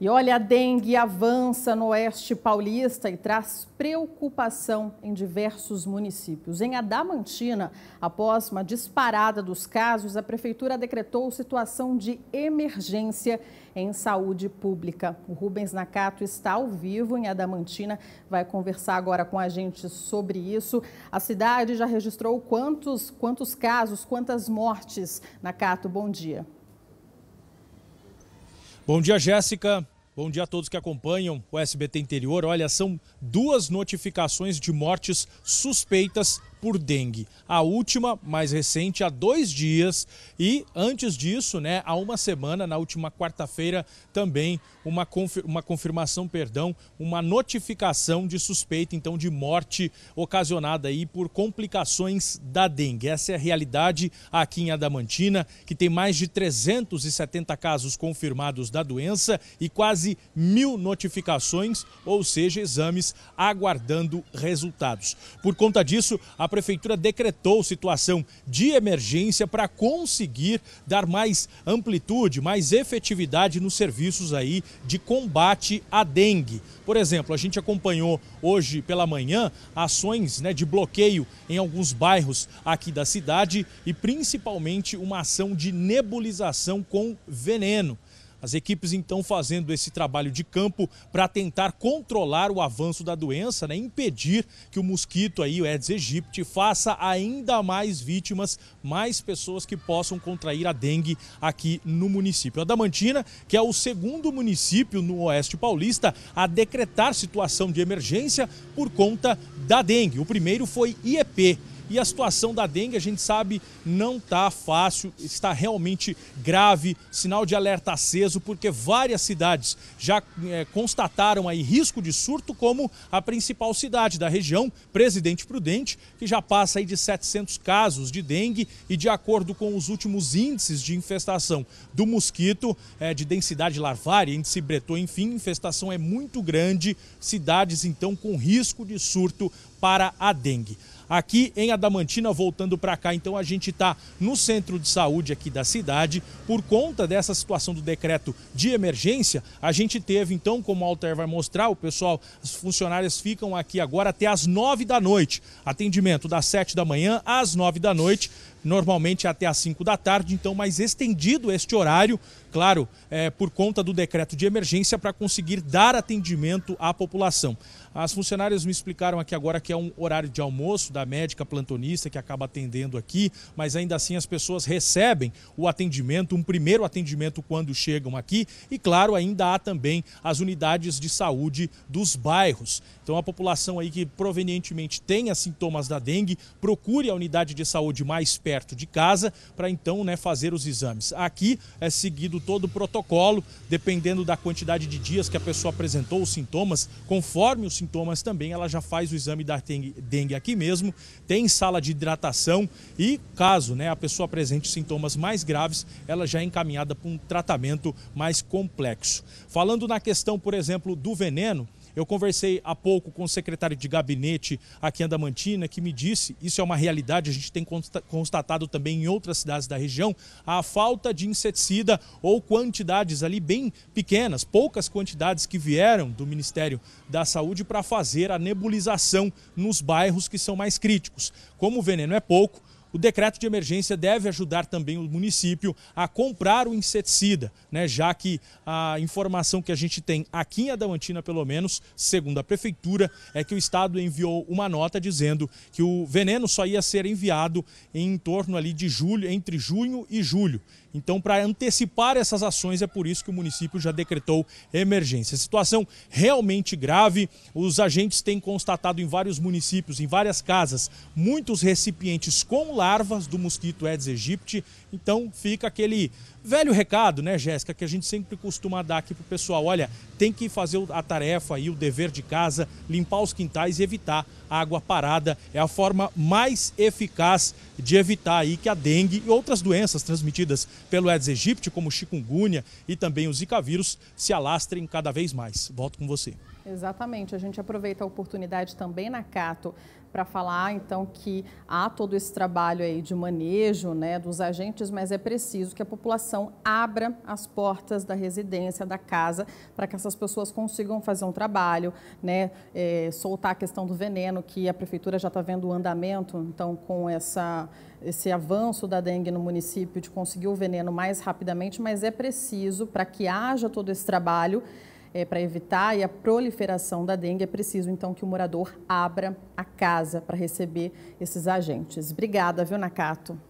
E olha, a dengue avança no oeste paulista e traz preocupação em diversos municípios. Em Adamantina, após uma disparada dos casos, a prefeitura decretou situação de emergência em saúde pública. O Rubens Nakato está ao vivo em Adamantina, vai conversar agora com a gente sobre isso. A cidade já registrou quantos, quantos casos, quantas mortes. Nakato, bom dia. Bom dia, Jéssica. Bom dia a todos que acompanham o SBT Interior. Olha, são duas notificações de mortes suspeitas por dengue. A última, mais recente, há dois dias e antes disso, né, há uma semana, na última quarta-feira, também uma, confir uma confirmação, perdão, uma notificação de suspeita, então, de morte ocasionada aí por complicações da dengue. Essa é a realidade aqui em Adamantina, que tem mais de 370 casos confirmados da doença e quase mil notificações, ou seja, exames aguardando resultados. Por conta disso, a prefeitura decretou situação de emergência para conseguir dar mais amplitude, mais efetividade nos serviços aí de combate à dengue. Por exemplo, a gente acompanhou hoje pela manhã ações né, de bloqueio em alguns bairros aqui da cidade e principalmente uma ação de nebulização com veneno. As equipes então fazendo esse trabalho de campo para tentar controlar o avanço da doença, né? impedir que o mosquito aí, o Aedes aegypti, faça ainda mais vítimas, mais pessoas que possam contrair a dengue aqui no município. Adamantina, que é o segundo município no Oeste Paulista a decretar situação de emergência por conta da dengue. O primeiro foi IEP, e a situação da dengue, a gente sabe, não está fácil, está realmente grave, sinal de alerta aceso, porque várias cidades já é, constataram aí risco de surto, como a principal cidade da região, Presidente Prudente, que já passa aí de 700 casos de dengue e de acordo com os últimos índices de infestação do mosquito, é, de densidade larvária, índice Breton, enfim, infestação é muito grande, cidades então com risco de surto para a dengue aqui em Adamantina, voltando para cá. Então a gente está no centro de saúde aqui da cidade. Por conta dessa situação do decreto de emergência, a gente teve então, como o Alter vai mostrar, o pessoal, as funcionárias ficam aqui agora até as nove da noite. Atendimento das sete da manhã às nove da noite normalmente até às 5 da tarde, então mais estendido este horário, claro, é, por conta do decreto de emergência para conseguir dar atendimento à população. As funcionárias me explicaram aqui agora que é um horário de almoço da médica plantonista que acaba atendendo aqui, mas ainda assim as pessoas recebem o atendimento, um primeiro atendimento quando chegam aqui e, claro, ainda há também as unidades de saúde dos bairros. Então a população aí que provenientemente tenha sintomas da dengue, procure a unidade de saúde mais perto perto de casa para então né, fazer os exames. Aqui é seguido todo o protocolo, dependendo da quantidade de dias que a pessoa apresentou os sintomas, conforme os sintomas também, ela já faz o exame da dengue aqui mesmo, tem sala de hidratação e caso né, a pessoa apresente sintomas mais graves, ela já é encaminhada para um tratamento mais complexo. Falando na questão, por exemplo, do veneno, eu conversei há pouco com o secretário de gabinete aqui em Andamantina, que me disse, isso é uma realidade, a gente tem constatado também em outras cidades da região, a falta de inseticida ou quantidades ali bem pequenas, poucas quantidades que vieram do Ministério da Saúde para fazer a nebulização nos bairros que são mais críticos. Como o veneno é pouco, o decreto de emergência deve ajudar também o município a comprar o inseticida, né, já que a informação que a gente tem aqui em Adamantina, pelo menos, segundo a prefeitura, é que o estado enviou uma nota dizendo que o veneno só ia ser enviado em torno ali de julho, entre junho e julho. Então, para antecipar essas ações, é por isso que o município já decretou emergência. Situação realmente grave. Os agentes têm constatado em vários municípios, em várias casas, muitos recipientes com larvas do mosquito Aedes aegypti. Então fica aquele velho recado, né, Jéssica, que a gente sempre costuma dar aqui pro pessoal. Olha, tem que fazer a tarefa e o dever de casa, limpar os quintais e evitar a água parada. É a forma mais eficaz de evitar aí que a dengue e outras doenças transmitidas pelo Aedes aegypti, como chikungunya e também o zika vírus, se alastrem cada vez mais. Volto com você. Exatamente, a gente aproveita a oportunidade também na Cato para falar então que há todo esse trabalho aí de manejo, né, dos agentes, mas é preciso que a população abra as portas da residência, da casa, para que essas pessoas consigam fazer um trabalho, né, é, soltar a questão do veneno que a prefeitura já está vendo o andamento, então com essa esse avanço da dengue no município, de conseguir o veneno mais rapidamente, mas é preciso, para que haja todo esse trabalho, é, para evitar e a proliferação da dengue, é preciso então que o morador abra a casa para receber esses agentes. Obrigada, viu, Nakato?